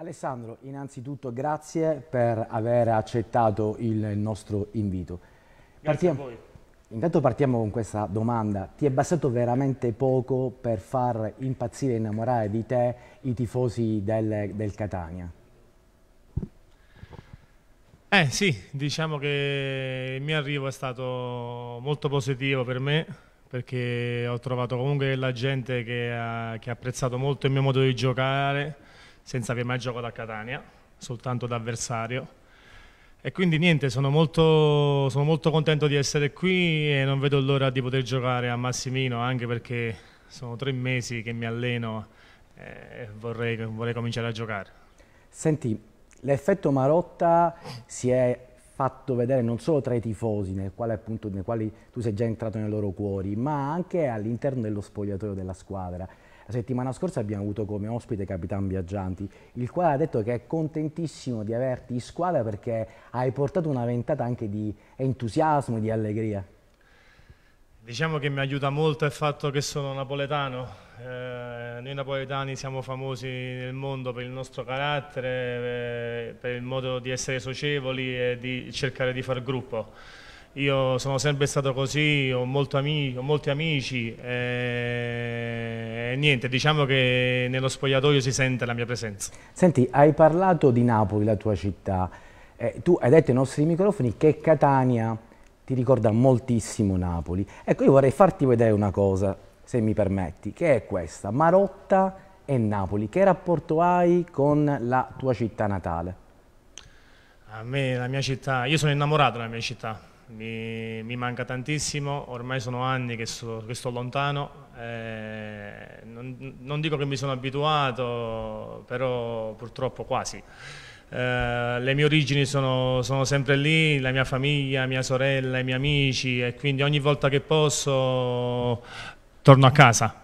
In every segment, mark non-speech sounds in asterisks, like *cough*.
Alessandro, innanzitutto grazie per aver accettato il nostro invito. Partiamo... a voi. Intanto partiamo con questa domanda. Ti è bastato veramente poco per far impazzire e innamorare di te i tifosi del, del Catania? Eh sì, diciamo che il mio arrivo è stato molto positivo per me perché ho trovato comunque la gente che ha, che ha apprezzato molto il mio modo di giocare senza aver mai giocato a Catania, soltanto da avversario. E quindi niente, sono molto, sono molto, contento di essere qui e non vedo l'ora di poter giocare a Massimino, anche perché sono tre mesi che mi alleno e vorrei, vorrei cominciare a giocare. Senti, l'effetto Marotta si è fatto vedere non solo tra i tifosi, nel quale appunto, nei quali tu sei già entrato nei loro cuori, ma anche all'interno dello spogliatoio della squadra. La settimana scorsa abbiamo avuto come ospite Capitan Viaggianti, il quale ha detto che è contentissimo di averti in squadra perché hai portato una ventata anche di entusiasmo, e di allegria. Diciamo che mi aiuta molto il fatto che sono napoletano. Eh, noi napoletani siamo famosi nel mondo per il nostro carattere, eh, per il modo di essere socievoli e di cercare di far gruppo. Io sono sempre stato così, ho, amici, ho molti amici e, eh, e niente, diciamo che nello spogliatoio si sente la mia presenza. Senti, hai parlato di Napoli, la tua città. Eh, tu hai detto ai nostri microfoni che Catania ti ricorda moltissimo Napoli. Ecco, io vorrei farti vedere una cosa, se mi permetti, che è questa, Marotta e Napoli. Che rapporto hai con la tua città natale? A me, la mia città, io sono innamorato della mia città, mi, mi manca tantissimo, ormai sono anni che, so, che sto lontano, eh, non, non, dico che mi sono abituato, però purtroppo quasi. Eh, le mie origini sono, sono, sempre lì, la mia famiglia, mia sorella, i miei amici e quindi ogni volta che posso torno a casa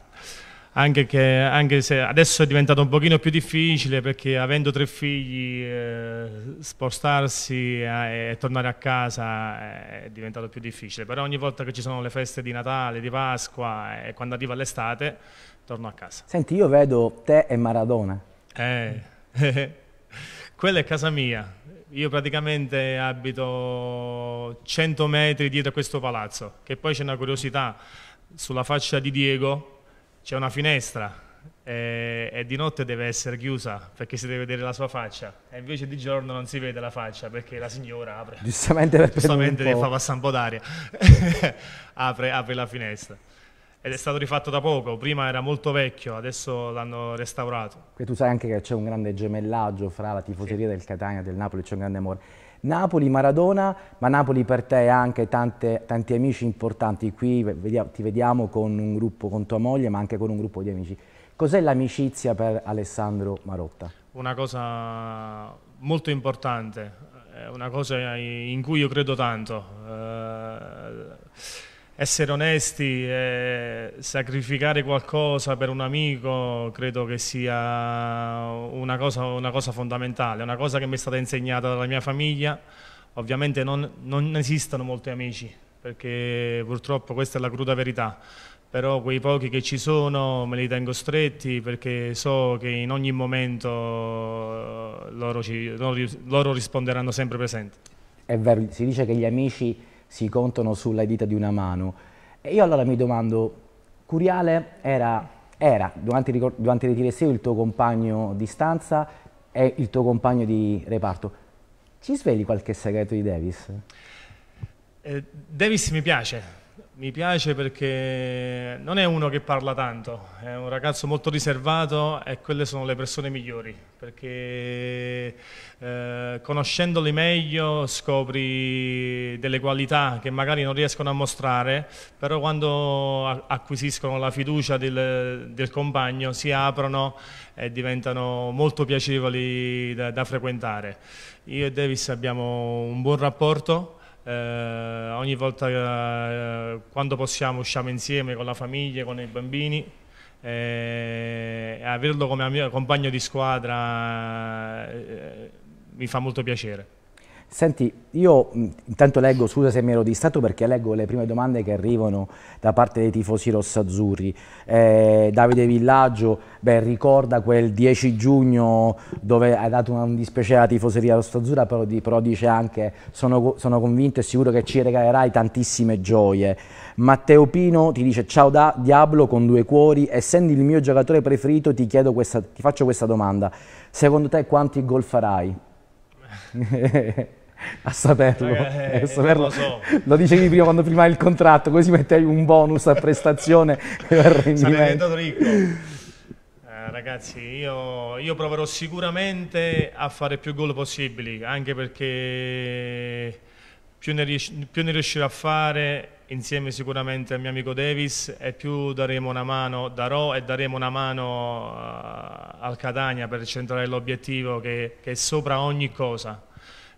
anche, che, anche, se adesso è diventato un pochino più difficile perché avendo tre figli eh, spostarsi e, eh, e tornare a casa eh, è diventato più difficile, però ogni volta che ci sono le feste di Natale, di Pasqua e eh, quando arriva l'estate torno a casa. Senti, io vedo te e Maradona. Eh, *laughs* quella è casa mia, io praticamente abito 100 metri dietro a questo palazzo, che poi c'è una curiosità sulla faccia di Diego c'è una finestra e, eh, e, di notte deve essere chiusa perché si deve vedere la sua faccia e invece di giorno non si vede la faccia perché la signora apre giustamente, giustamente deve fa passare un po' d'aria *laughs* apre, apre la finestra ed è stato rifatto da poco, prima era molto vecchio, adesso l'hanno restaurato. E tu sai anche che c'è un grande gemellaggio fra la tifoseria sì. del Catania e del Napoli, c'è un grande amore. Napoli, Maradona, ma Napoli per te ha anche tante, tanti amici importanti. Qui ti vediamo con un gruppo, con tua moglie, ma anche con un gruppo di amici. Cos'è l'amicizia per Alessandro Marotta? Una cosa molto importante, eh, una cosa in cui io credo tanto. Eh essere onesti e sacrificare qualcosa per un amico credo che sia una cosa, una cosa fondamentale, una cosa che mi è stata insegnata dalla mia famiglia. Ovviamente non, non esistono molti amici, perché purtroppo questa è la cruda verità, però quei pochi che ci sono me li tengo stretti perché so che in ogni momento eh, loro, ci, loro risponderanno sempre presenti. È vero, si dice che gli amici si contano sulla dita di una mano. E io allora mi domando, Curiale era, era durante, durante il ritiresseo il tuo compagno di stanza e il tuo compagno di reparto. Ci svegli qualche segreto di Davis? Eh, Davis mi piace, mi piace perché non è uno che parla tanto, è un ragazzo molto riservato e quelle sono le persone migliori, perché eh, conoscendoli meglio scopri delle qualità che magari non riescono a mostrare, però quando acquisiscono la fiducia del, del compagno si aprono e diventano molto piacevoli da, da frequentare. Io e Davis abbiamo un buon rapporto, eh, ogni volta eh, quando possiamo usciamo insieme con la famiglia, con i bambini. Eh, averlo come mio compagno di squadra eh, mi fa molto piacere. Senti, io mm, intanto leggo, scusa se mi ero distratto perché leggo le prime domande che arrivano da parte dei tifosi rossazzurri. Eh, Davide Villaggio, beh, ricorda quel 10 giugno dove hai dato un dispiacere alla tifoseria rossazzurra, però, però dice anche sono, sono, convinto e sicuro che ci regalerai tantissime gioie. Matteo Pino ti dice ciao da Diablo con due cuori, essendo il mio giocatore preferito ti, questa, ti faccio questa domanda. Secondo te quanti gol farai? *laughs* a saperlo, eh, eh, a saperlo. Lo, so. lo, dicevi prima quando firmai il contratto così mettevi un bonus a prestazione *laughs* sarei diventato ricco eh, ragazzi io, io, proverò sicuramente a fare più gol possibili anche perché più ne, rius più ne riuscirò a fare insieme sicuramente al mio amico Davis e più daremo una mano, darò e daremo una mano uh, al Catania per centrare l'obiettivo che, che è sopra ogni cosa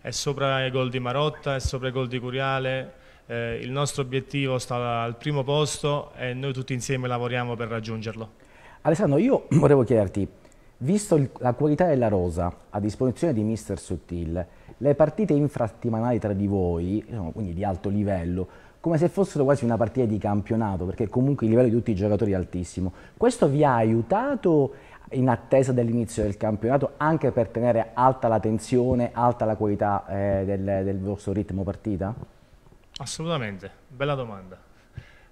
è sopra i gol di Marotta, è sopra i gol di Curiale, eh, il nostro obiettivo sta al primo posto e noi tutti insieme lavoriamo per raggiungerlo. Alessandro, io *clears throat* volevo chiederti, visto il, la qualità della rosa a disposizione di Mister Sutil, le partite infrattimanali tra di voi, quindi di alto livello, come se fossero quasi una partita di campionato, perché comunque il livello di tutti i giocatori è altissimo. Questo vi ha aiutato in attesa dell'inizio del campionato anche per tenere alta la tensione, alta la qualità eh, del, del, vostro ritmo partita? Assolutamente, bella domanda.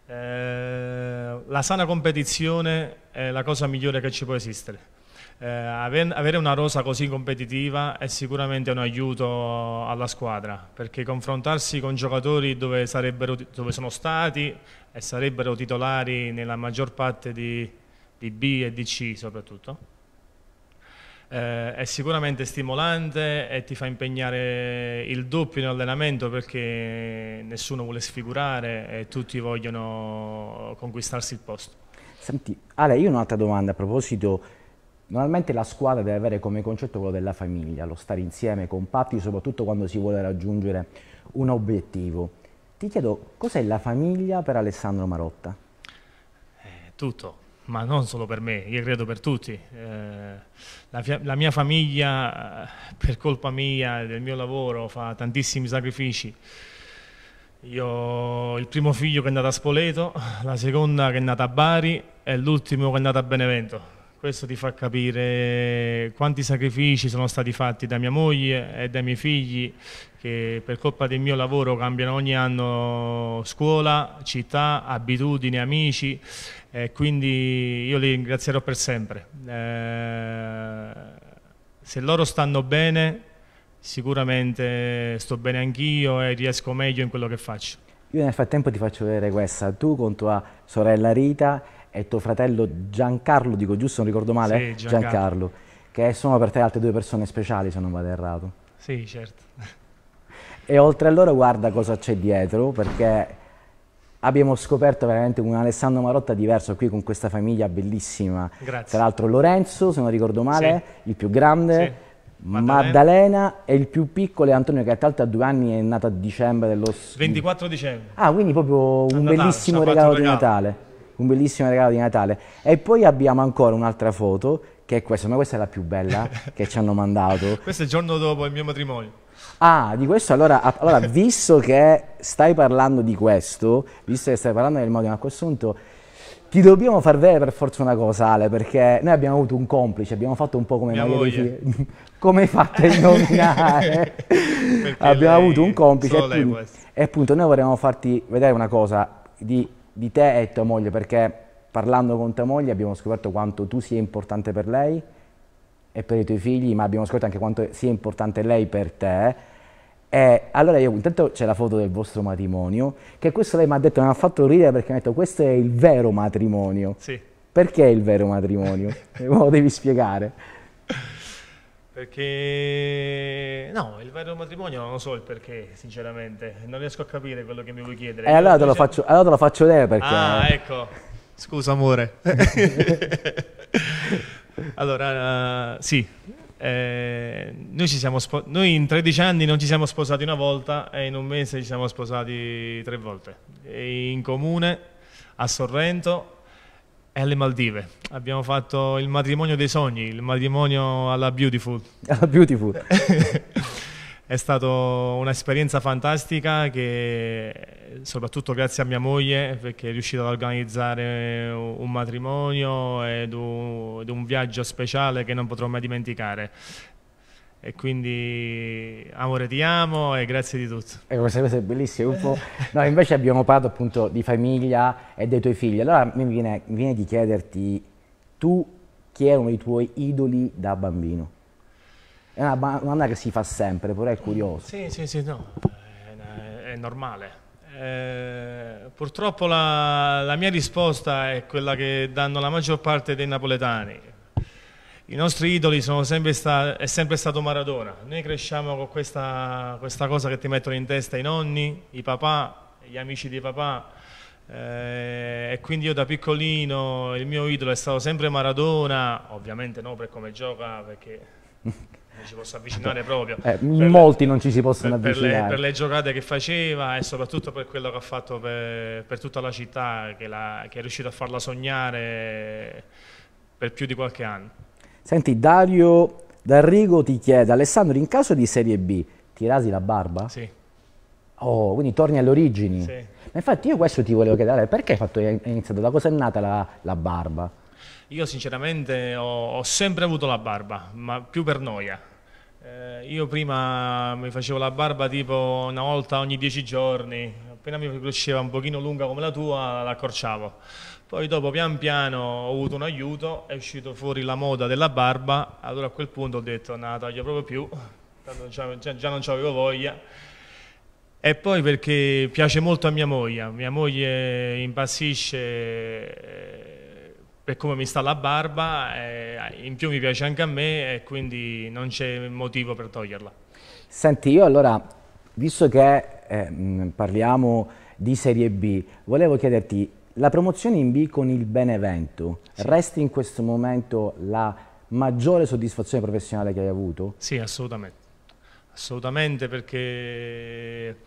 Eh, la sana competizione è la cosa migliore che ci può esistere. Eh, avere una rosa così competitiva è sicuramente un aiuto alla squadra perché confrontarsi con giocatori dove, dove sono stati e sarebbero titolari nella maggior parte di, di B e di C soprattutto. Eh, è sicuramente stimolante e ti fa impegnare il doppio in allenamento perché nessuno vuole sfigurare e tutti vogliono conquistarsi il posto. Senti, Ale, io ho un'altra domanda a proposito. Normalmente la squadra deve avere come concetto quello della famiglia, lo stare insieme, compatti, soprattutto quando si vuole raggiungere un obiettivo. Ti chiedo, cos'è la famiglia per Alessandro Marotta? Eh, tutto ma non solo per me, io credo per tutti. Eh, la, la, mia famiglia, eh, per colpa mia, e del mio lavoro, fa tantissimi sacrifici. Io ho il primo figlio che è nato a Spoleto, la seconda che è nata a Bari e l'ultimo che è nato a Benevento. Questo ti fa capire quanti sacrifici sono stati fatti da mia moglie e dai miei figli che per colpa del mio lavoro cambiano ogni anno scuola, città, abitudini, amici eh, quindi io li ringrazierò per sempre. Eh, se loro stanno bene, sicuramente sto bene anch'io e riesco meglio in quello che faccio. Io nel frattempo ti faccio vedere questa, tu con tua sorella Rita e tuo fratello Giancarlo, dico giusto, non ricordo male? Sì, eh? Giancarlo. Giancarlo. che sono per te altre due persone speciali se non vado errato. Sì, certo. E oltre a loro guarda cosa c'è dietro, perché abbiamo scoperto veramente un Alessandro Marotta diverso qui con questa famiglia bellissima. Grazie. Tra l'altro Lorenzo, se non ricordo male, sì. il più grande. Sì. Maddalena. e il più piccolo è Antonio che tra ha due anni è nato a dicembre dello 24 dicembre. Ah, quindi proprio un Natale, bellissimo regalo, regalo di Natale. Un bellissimo regalo di Natale. E poi abbiamo ancora un'altra foto che è questa, ma questa è la più bella *laughs* che ci hanno mandato. questo è il giorno dopo il mio matrimonio. Ah, di questo allora, allora, visto che stai parlando di questo, visto che stai parlando del modo in questo punto, ti dobbiamo far vedere per forza una cosa, Ale, perché noi abbiamo avuto un complice, abbiamo fatto un po' come magari *laughs* come hai fatto a *laughs* nominare. abbiamo avuto un complice e, quindi, e, appunto noi vorremmo farti vedere una cosa di, di te e tua moglie, perché parlando con tua moglie abbiamo scoperto quanto tu sia importante per lei e per i tuoi figli, ma abbiamo scoperto anche quanto sia importante lei per te. E allora io intanto c'è la foto del vostro matrimonio, che questo lei mi ha detto, mi ha fatto ridere perché mi ha detto questo è il vero matrimonio. Sì. Perché il vero matrimonio? *laughs* Eh, lo devi spiegare. Perché no, il vero matrimonio non lo so il perché, sinceramente, non riesco a capire quello che mi vuoi chiedere. E eh, allora, allora, cioè, faccio... allora te, lo faccio, vedere perché. Ah, ecco. Scusa amore. *laughs* *laughs* Allora, uh, sì, eh, noi, noi, in 13 anni non ci siamo sposati una volta e in un mese ci siamo sposati tre volte. E in comune, a Sorrento e alle Maldive. Abbiamo fatto il matrimonio dei sogni, il matrimonio alla Beautiful. Alla Beautiful. *laughs* È stata un'esperienza fantastica che soprattutto grazie a mia moglie perché è riuscita ad organizzare un matrimonio ed un viaggio speciale che non potrò mai dimenticare. E quindi amore ti amo e grazie di tutto. E ecco, questa cosa è bellissima. Noi invece abbiamo parlato appunto di famiglia e dei tuoi figli. Allora mi viene, mi viene di chiederti, tu chi erano i tuoi idoli da bambino? È una domanda che si fa sempre, però è curioso. Sì, sì, sì, no, è, è normale. Eh, purtroppo la, la, mia risposta è quella che danno la maggior parte dei napoletani. I nostri idoli sono sempre sta, è sempre stato Maradona. Noi cresciamo con questa, questa, cosa che ti mettono in testa i nonni, i papà, gli amici di papà. Eh, e quindi io da piccolino il mio idolo è stato sempre Maradona, ovviamente no per come gioca perché *laughs* non ci posso avvicinare certo. proprio. Eh, in molti le, non ci si possono per, avvicinare. Per le, per le, giocate che faceva e soprattutto per quello che ha fatto per, per tutta la città, che, la, che è riuscito a farla sognare per più di qualche anno. Senti, Dario D'Arrigo ti chiede, Alessandro, in caso di Serie B, ti rasi la barba? Sì. Oh, quindi torni alle origini. Sì. Ma infatti io questo ti volevo chiedere, perché hai, fatto, hai iniziato, da cosa è nata la, la barba? Io sinceramente ho, ho sempre avuto la barba, ma più per noia. Eh, io prima mi facevo la barba tipo una volta ogni dieci giorni, appena mi cresceva un pochino lunga come la tua l'accorciavo. Poi dopo pian piano ho avuto un aiuto, è uscito fuori la moda della barba, allora a quel punto ho detto no, nah, taglio proprio più, tanto già non avevo voglia. E poi perché piace molto a mia moglie, mia moglie impazzisce eh, per come mi sta la barba, eh, in più mi piace anche a me e quindi non c'è motivo per toglierla. Senti, io allora, visto che eh, parliamo di Serie B, volevo chiederti, la promozione in B con il Benevento, sì. resti in questo momento la maggiore soddisfazione professionale che hai avuto? Sì, assolutamente. Assolutamente perché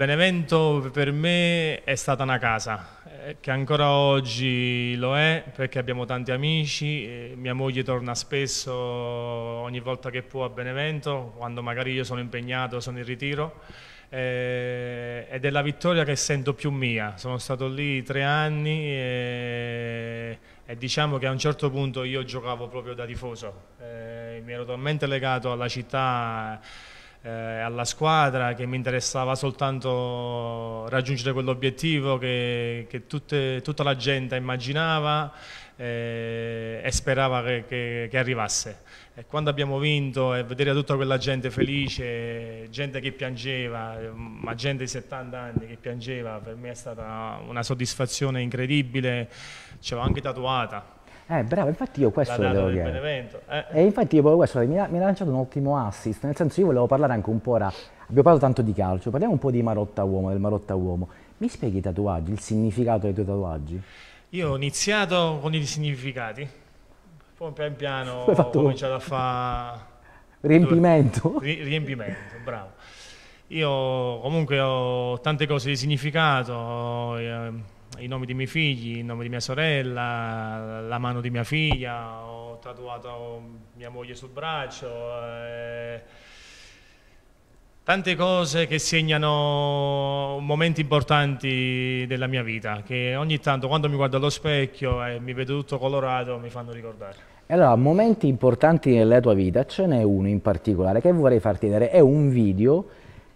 Benevento per me è stata una casa, eh, che ancora oggi lo è perché abbiamo tanti amici, mia moglie torna spesso ogni volta che può a Benevento, quando magari io sono impegnato, sono in ritiro, eh, ed è la vittoria che sento più mia, sono stato lì tre anni e, e diciamo che a un certo punto io giocavo proprio da tifoso, eh, mi ero talmente legato alla città eh, alla squadra, che mi interessava soltanto raggiungere quell'obiettivo che, che tutte, tutta la gente immaginava eh, e sperava che, che, che arrivasse. E quando abbiamo vinto e vedere tutta quella gente felice, gente che piangeva, ma gente di 70 anni che piangeva, per me è stata una soddisfazione incredibile, ce l'ho anche tatuata eh, bravo, infatti io questo volevo chiedere. Eh. E infatti io questo, mi ha, mi ha, lanciato un ottimo assist, nel senso io volevo parlare anche un po' ora, abbiamo parlato tanto di calcio, parliamo un po' di Marotta Uomo, del Marotta Uomo. Mi spieghi i tatuaggi, il significato dei tuoi tatuaggi? Io ho iniziato con i significati, poi pian piano ho fatto... cominciato a fare... Riempimento? *laughs* riempimento, bravo. Io comunque ho tante cose di significato, ehm, i nomi di miei figli, il nome di mia sorella, la mano di mia figlia, ho tatuato mia moglie sul braccio, eh, tante cose che segnano momenti importanti della mia vita, che ogni tanto quando mi guardo allo specchio e eh, mi vedo tutto colorato mi fanno ricordare. Allora, momenti importanti nella tua vita, ce n'è uno in particolare che vorrei farti vedere, è un video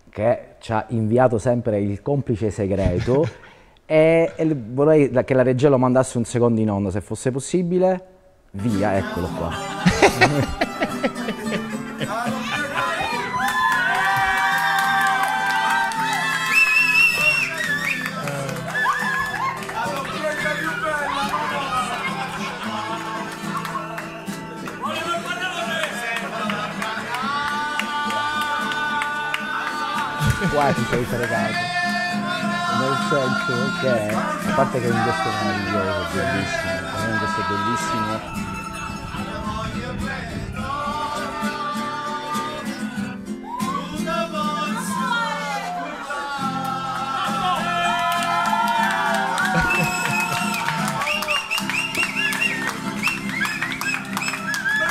che ci ha inviato sempre il complice segreto *laughs* e, e vorrei che la regia lo mandasse un secondo in onda se fosse possibile. Via, eccolo qua. qua ti sei fregato senso che a parte che è un gesto meraviglioso, bellissimo, è un gesto bellissimo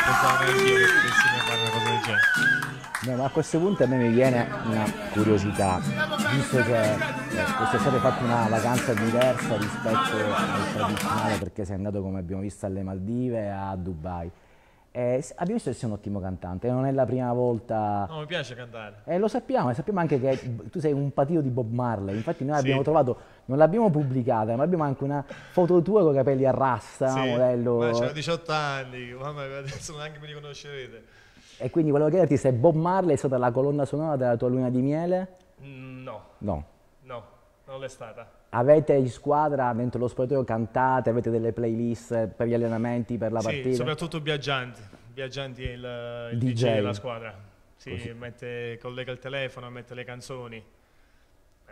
pensavo neanche io che stessi parlando una cosa del No, ma a questo punto a me mi viene una curiosità, visto che eh, quest'estate hai fatto una vacanza diversa rispetto al tradizionale perché sei andato come abbiamo visto alle Maldive a Dubai. Eh, abbiamo visto che sei un ottimo cantante, non è la prima volta... No, mi piace cantare. Eh, lo sappiamo, e sappiamo anche che tu sei un patito di Bob Marley, infatti noi sì. abbiamo trovato, non l'abbiamo pubblicata, ma abbiamo anche una foto tua con i capelli a rasta, sì, modello... Ma c'ho 18 anni, mamma, adesso neanche mi riconoscerete. E quindi volevo chiederti se Bob Marley è stata la colonna sonora della tua luna di miele? Mm, no. No. No, non l'è stata. Avete in squadra mentre lo spogliatoio cantate, avete delle playlist per gli allenamenti, per la sì, partita? Sì, soprattutto viaggianti. Biaggianti è il, il DJ. DJ della squadra. Sì, mette, collega il telefono, mette le canzoni.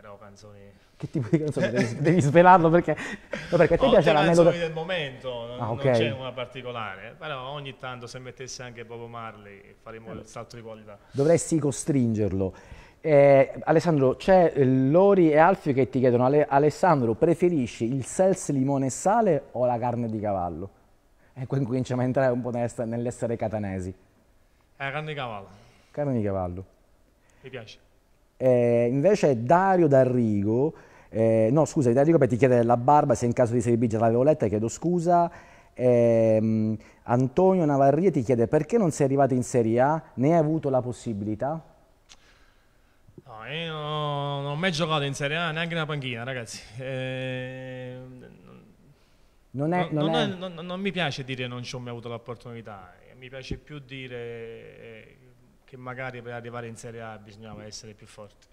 Però canzoni... Che tipo di canzoni? *laughs* Devi, devi svelarlo perché... No, perché a te oh, piace la melodia... del momento, non, ah, okay. non c'è una particolare, però ogni tanto se mettessi anche Bobo Marley faremmo allora. il salto di qualità. Dovresti costringerlo. Eh, Alessandro, c'è eh, Lori e Alfio che ti chiedono Ale Alessandro, preferisci il sels limone e sale o la carne di cavallo? E eh, qui cominciamo a entrare un po' nell'essere catanesi. La eh, carne di cavallo. Carne di cavallo. Mi piace. Eh, invece Dario D'Arrigo, eh, no scusa, Dario Petti chiede la barba, se in caso di Serie B l'avevo letta, chiedo scusa. Eh, Antonio Navarrie ti chiede perché non sei arrivato in Serie A, ne hai avuto la possibilità? No, io non ho mai giocato in Serie A, neanche nella panchina, ragazzi. Eh, non, è, non, non, è... È, non, mi piace dire non ci ho mai avuto l'opportunità, mi piace più dire eh, che magari per arrivare in Serie A bisognava essere più forti.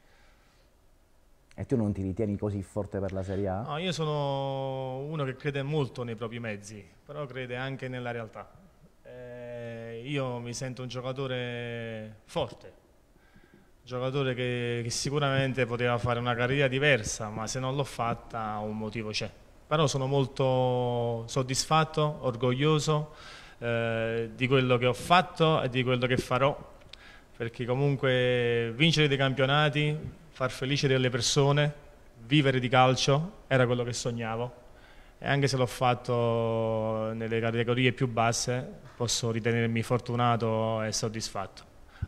E tu non ti ritieni così forte per la Serie A? No, io sono uno che crede molto nei propri mezzi, però crede anche nella realtà. Eh, io mi sento un giocatore forte, un giocatore che, che sicuramente poteva fare una carriera diversa, ma se non l'ho fatta un motivo c'è. Però sono molto soddisfatto, orgoglioso eh, di quello che ho fatto e di quello che farò perché comunque vincere dei campionati, far felice delle persone, vivere di calcio era quello che sognavo e anche se l'ho fatto nelle categorie più basse posso ritenermi fortunato e soddisfatto,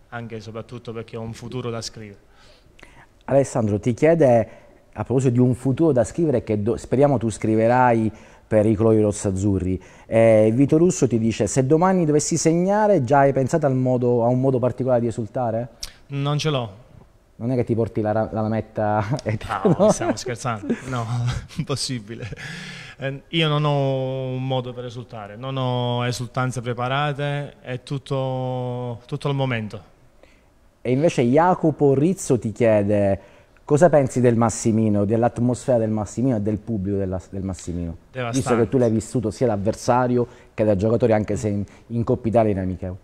anche e soprattutto perché ho un futuro da scrivere. Alessandro ti chiede a proposito di un futuro da scrivere che speriamo tu scriverai per i colori rossazzurri. Eh, Vito Russo ti dice, se domani dovessi segnare, già hai pensato modo, a un modo particolare di esultare? Non ce l'ho. Non è che ti porti la, la lametta? *laughs* E ti... No, *laughs* no, stiamo scherzando. No, *laughs* impossibile. Eh, io non ho un modo per esultare, non ho esultanze preparate, è tutto, tutto al momento. E invece Jacopo Rizzo ti chiede Cosa pensi del Massimino, dell'atmosfera del Massimino e del pubblico della, del Massimino? Devastante. Visto che tu l'hai vissuto sia da avversario che da giocatore, anche se in, in Coppa Italia in Amicheo.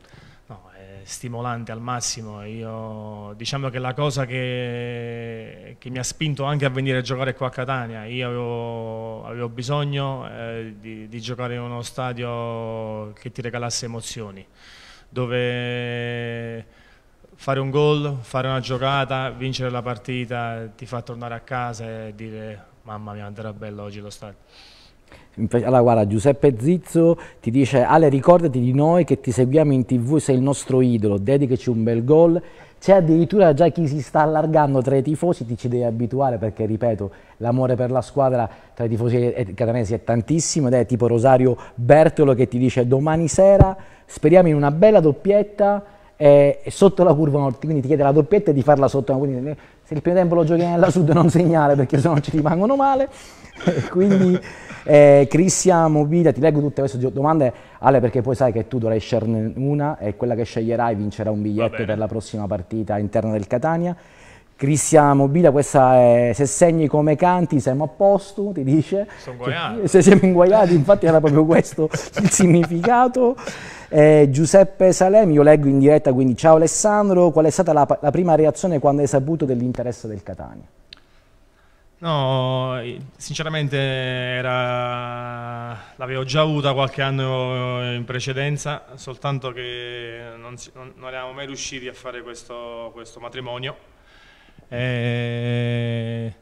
No, è stimolante al massimo. Io, diciamo che la cosa che, che, mi ha spinto anche a venire a giocare qua a Catania, io avevo, avevo bisogno eh, di, di giocare in uno stadio che ti regalasse emozioni, dove fare un gol, fare una giocata, vincere la partita ti fa tornare a casa e dire mamma mia andrà bello oggi lo stadio. Allora guarda Giuseppe Zizzo ti dice Ale ricordati di noi che ti seguiamo in tv, sei il nostro idolo, dedicaci un bel gol. C'è addirittura già chi si sta allargando tra i tifosi, ti ci devi abituare perché ripeto l'amore per la squadra tra i tifosi catanesi è tantissimo ed è tipo Rosario Bertolo che ti dice domani sera speriamo in una bella doppietta è sotto la curva nord, quindi ti chiede la doppietta e di farla sotto, quindi se il primo tempo lo giochi nella sud non segnale perché sennò ci rimangono male, *laughs* quindi eh, Cristian Movida, ti leggo tutte queste domande, Ale perché poi sai che tu dovrai sceglierne una e quella che sceglierai vincerà un biglietto per la prossima partita interna del Catania. Cristian Mobila, questa è se segni come canti siamo a posto, ti dice. Sono guaiati. Se siamo inguaiati, infatti era proprio questo il significato. Eh, Giuseppe Salemi, io leggo in diretta, quindi ciao Alessandro, qual è stata la, la prima reazione quando hai saputo dell'interesse del Catania? No, eh, sinceramente l'avevo già avuta qualche anno in precedenza, soltanto che non, si, non, non eravamo mai riusciti a fare questo, questo matrimonio. E... Eh,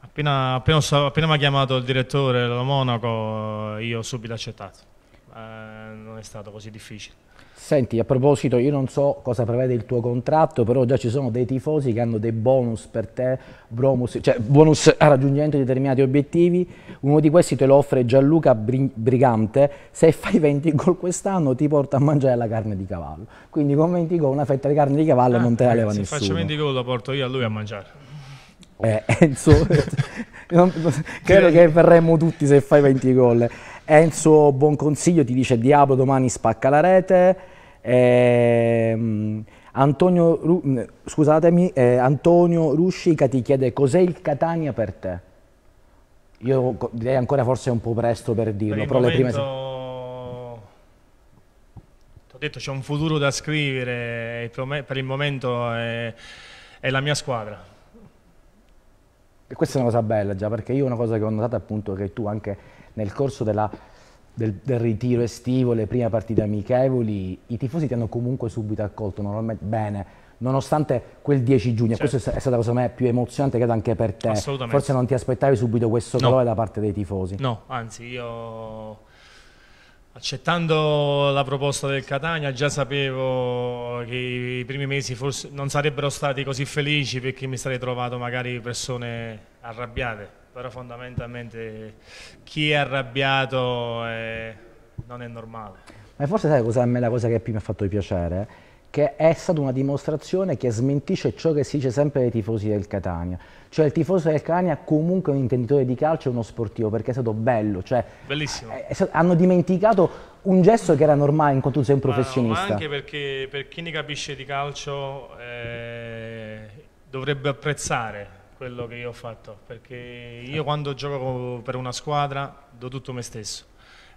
appena, appena, appena, mi ha chiamato il direttore lo Monaco, io ho subito accettato. Eh, non è stato così difficile. Senti, a proposito, io non so cosa prevede il tuo contratto, però già ci sono dei tifosi che hanno dei bonus per te, bonus, cioè bonus a raggiungimento di determinati obiettivi. Uno di questi te lo offre Gianluca Brigante. Se fai 20 gol quest'anno ti porta a mangiare la carne di cavallo. Quindi con 20 gol una fetta di carne di cavallo ah, non te la eh, leva se nessuno. Se faccio 20 gol la porto io a lui a mangiare. Eh, *laughs* insomma, *laughs* credo che verremmo tutti se fai 20 gol. Enzo Buonconsiglio ti dice Diablo domani spacca la rete. Ehm, Antonio, Ru mm, scusatemi, eh, Antonio Ruscica ti chiede cos'è il Catania per te? Io direi ancora forse è un po' presto per dirlo, per però momento, le prime... Ti ho detto c'è un futuro da scrivere, per il momento è, è la mia squadra. E questa è una cosa bella già, perché io una cosa che ho notato appunto è che tu anche nel corso della, del, del, ritiro estivo, le prime partite amichevoli, i tifosi ti hanno comunque subito accolto normalmente bene, nonostante quel 10 giugno, certo. questa è stata cosa a me più emozionante credo anche per te, forse non ti aspettavi subito questo calore no. da parte dei tifosi. No, anzi io... Accettando la proposta del Catania già sapevo che i primi mesi forse non sarebbero stati così felici perché mi sarei trovato magari persone arrabbiate però fondamentalmente chi è arrabbiato è... Eh, non è normale. Ma forse sai cosa a me la cosa che più mi ha fatto piacere? Che è stata una dimostrazione che smentisce ciò che si dice sempre dai tifosi del Catania. Cioè il tifoso del Catania comunque è un intenditore di calcio e uno sportivo, perché è stato bello. Cioè, Bellissimo. È, eh, è stato, hanno dimenticato un gesto che era normale in quanto tu sei un professionista. Ma, ma anche perché per chi ne capisce di calcio eh, dovrebbe apprezzare quello che io ho fatto, perché eh. io quando gioco per una squadra do tutto me stesso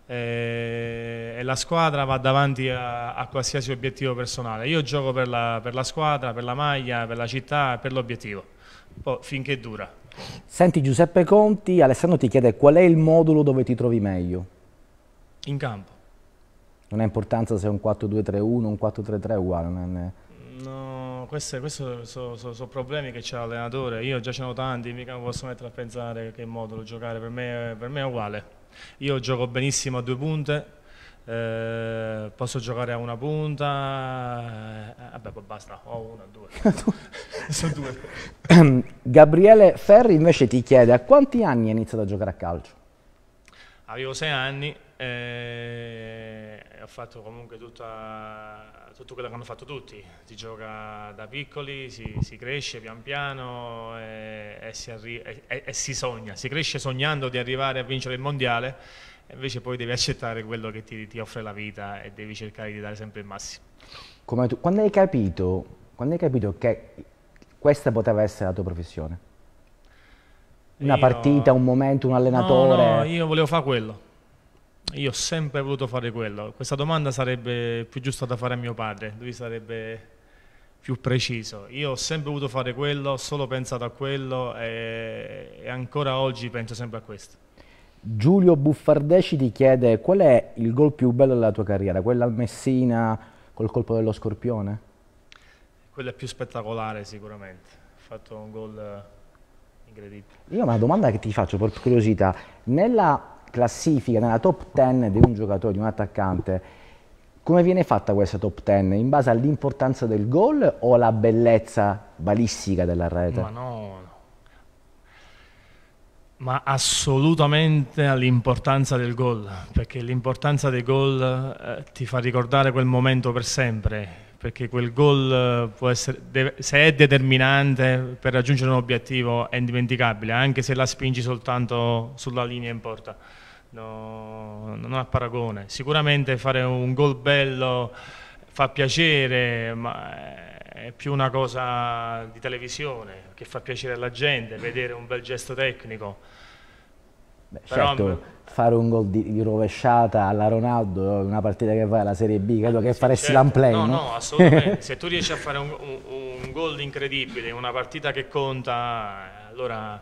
eh, e la squadra va davanti a, a, qualsiasi obiettivo personale. Io gioco per la, per la squadra, per la maglia, per la città, per l'obiettivo, finché dura. Senti Giuseppe Conti, Alessandro ti chiede qual è il modulo dove ti trovi meglio? In campo. Non ha importanza se è un 4-2-3-1, un 4-3-3 uguale? Non è... No, questi sono so, so, problemi che c'è l'allenatore, io già ce ne ho tanti, mica mi posso mettere a pensare che modulo giocare, per me, per me è uguale. Io gioco benissimo a due punte, eh, posso giocare a una punta, eh, eh vabbè poi basta, ho una, due, *laughs* *laughs* sono due. Ehm, Gabriele Ferri invece ti chiede a quanti anni hai iniziato a giocare a calcio? Avevo sei anni, eh, ha fatto comunque tutta, tutto quello che hanno fatto tutti, si gioca da piccoli, si, si cresce pian piano e, e, si e, e, si sogna, si cresce sognando di arrivare a vincere il mondiale, invece poi devi accettare quello che ti, ti offre la vita e devi cercare di dare sempre il massimo. Tu, quando, hai capito, quando hai capito che questa poteva essere la tua professione? Una io, partita, un momento, un allenatore? No, no, io volevo fare quello io ho sempre voluto fare quello. Questa domanda sarebbe più giusta da fare a mio padre, lui sarebbe più preciso. Io ho sempre voluto fare quello, solo pensato a quello e, e ancora oggi penso sempre a questo. Giulio Buffardesci ti chiede qual è il gol più bello della tua carriera, quella al Messina col colpo dello scorpione? Quello è più spettacolare sicuramente, ha fatto un gol eh, incredibile. Io ho una domanda che ti faccio per curiosità, nella classifica, nella top 10 di un giocatore, di un attaccante, come viene fatta questa top 10? In base all'importanza del gol o alla bellezza balistica della rete? Ma no, no. Ma assolutamente all'importanza del gol, perché l'importanza del gol eh, ti fa ricordare quel momento per sempre, perché quel gol eh, può essere, se è determinante per raggiungere un obiettivo, è indimenticabile, anche se la spingi soltanto sulla linea in porta no, non ha paragone. Sicuramente fare un gol bello fa piacere, ma è più una cosa di televisione che fa piacere alla gente, vedere un bel gesto tecnico. Beh, Però, certo, fare un gol di, di, rovesciata alla Ronaldo in una partita che vai alla Serie B, credo ah, che sì, faresti certo. l'unplay. No, no, no, assolutamente. *laughs* Se tu riesci a fare un, un, un gol incredibile in una partita che conta, eh, allora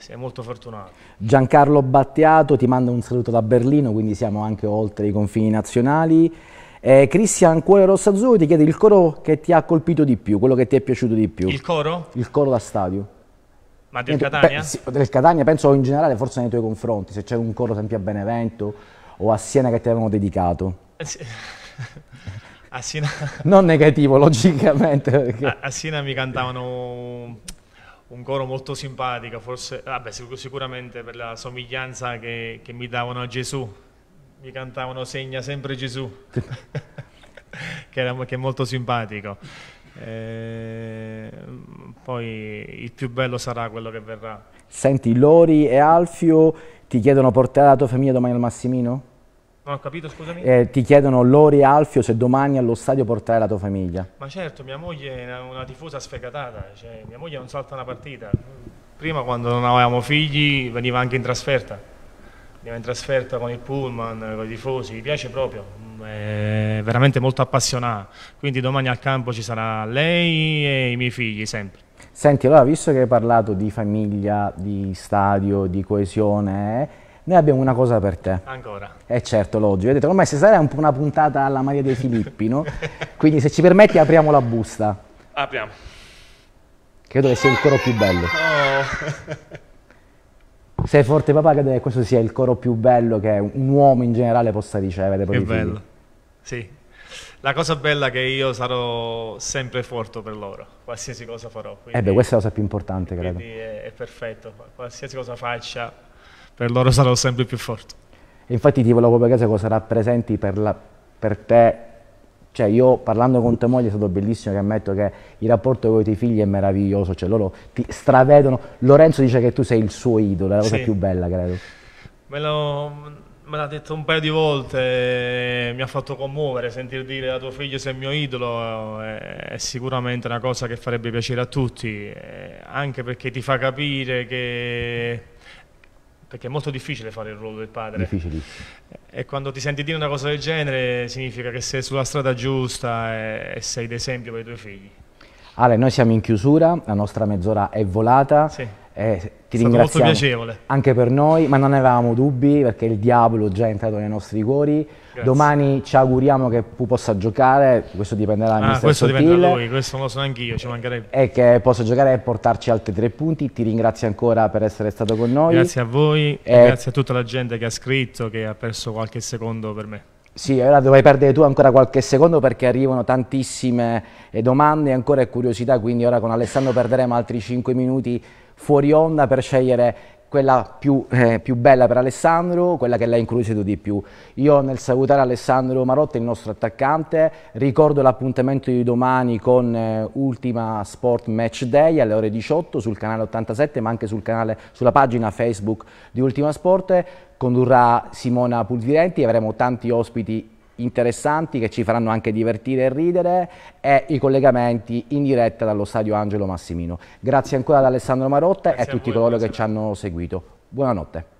sei molto fortunato. Giancarlo Battiato ti manda un saluto da Berlino, quindi siamo anche oltre i confini nazionali. Eh, Cristian Cuore Rosso Azzurro ti chiede il coro che ti ha colpito di più, quello che ti è piaciuto di più. Il coro? Il coro da stadio. Ma del Niente, Catania? Pe sì, del Catania, penso in generale, forse nei tuoi confronti, se c'è un coro sempre a Benevento o a Siena che ti avevano dedicato. Eh, sì. *laughs* a Siena... Non negativo, logicamente. Perché... a Siena mi cantavano un coro molto simpatico, forse, vabbè, sicuramente per la somiglianza che, che mi davano a Gesù, mi cantavano Segna sempre Gesù, *laughs* che, era, che è molto simpatico. Eh, poi il più bello sarà quello che verrà. Senti, Lori e Alfio ti chiedono portare la tua famiglia domani al Massimino? Non ho capito, scusami. Eh, ti chiedono Lori e Alfio se domani allo stadio portare la tua famiglia. Ma certo, mia moglie è una tifosa sfegatata, cioè, mia moglie non salta una partita. Prima quando non avevamo figli veniva anche in trasferta. veniva in trasferta con il pullman, con i tifosi, mi piace proprio, mm, è veramente molto appassionata. Quindi domani al campo ci sarà lei e i miei figli sempre. Senti, allora visto che hai parlato di famiglia, di stadio, di coesione, eh, noi abbiamo una cosa per te. Ancora. Eh certo, logico. Vedete, ormai se è un po' una puntata alla Maria dei Filippi, no? *laughs* Quindi se ci permetti apriamo la busta. Apriamo. Credo che sia il coro più bello. Oh. *laughs* Sei forte papà, credo che questo sia il coro più bello che un uomo in generale possa ricevere. Che bello. Figli. Sì. La cosa bella è che io sarò sempre forte per loro, qualsiasi cosa farò. Quindi, eh beh, questa è la cosa più importante, credo. Quindi è, è perfetto, qualsiasi cosa faccia per loro sarò sempre più forte. Infatti ti volevo proprio chiedere cosa rappresenti per, la, per te cioè io parlando con tua moglie è stato bellissimo che ammetto che il rapporto con i tuoi figli è meraviglioso, cioè loro ti stravedono. Lorenzo dice che tu sei il suo idolo, è la cosa sì. più bella, credo. Me, lo, me l'ha detto un paio di volte, mi ha fatto commuovere, sentir dire da tuo figlio sei il mio idolo eh, è sicuramente una cosa che farebbe piacere a tutti, eh, anche perché ti fa capire che perché è molto difficile fare il ruolo del padre. E quando ti senti dire una cosa del genere significa che sei sulla strada giusta e, e sei d'esempio per i tuoi figli. Ale, noi siamo in chiusura, la nostra mezz'ora è volata. Sì. Eh, ti è molto piacevole. Anche per noi, ma non avevamo dubbi perché il diavolo già è entrato nei nostri cuori. Grazie. Domani ci auguriamo che Pu possa giocare, questo dipenderà da ah, Mister questo Sotil, dipende da lui, questo non lo so anch'io, ci mancherebbe. E che possa giocare e portarci altri tre punti. Ti ringrazio ancora per essere stato con noi. Grazie a voi, e... grazie a tutta la gente che ha scritto, che ha perso qualche secondo per me. Sì, ora dovrai perdere tu ancora qualche secondo perché arrivano tantissime eh, domande ancora e curiosità, quindi ora con Alessandro perderemo altri 5 minuti fuori onda per scegliere quella più, eh, più, bella per Alessandro, quella che l'ha incuriosito di più. Io nel salutare Alessandro Marotta, il nostro attaccante, ricordo l'appuntamento di domani con eh, Ultima Sport Match Day alle ore 18 sul canale 87 ma anche sul canale, sulla pagina Facebook di Ultima Sport. Condurrà Simona Pulvirenti avremo tanti ospiti interessanti che ci faranno anche divertire e ridere e i collegamenti in diretta dallo stadio Angelo Massimino. Grazie ancora ad Alessandro Marotte grazie e a tutti a voi, coloro grazie. che ci hanno seguito. Buonanotte.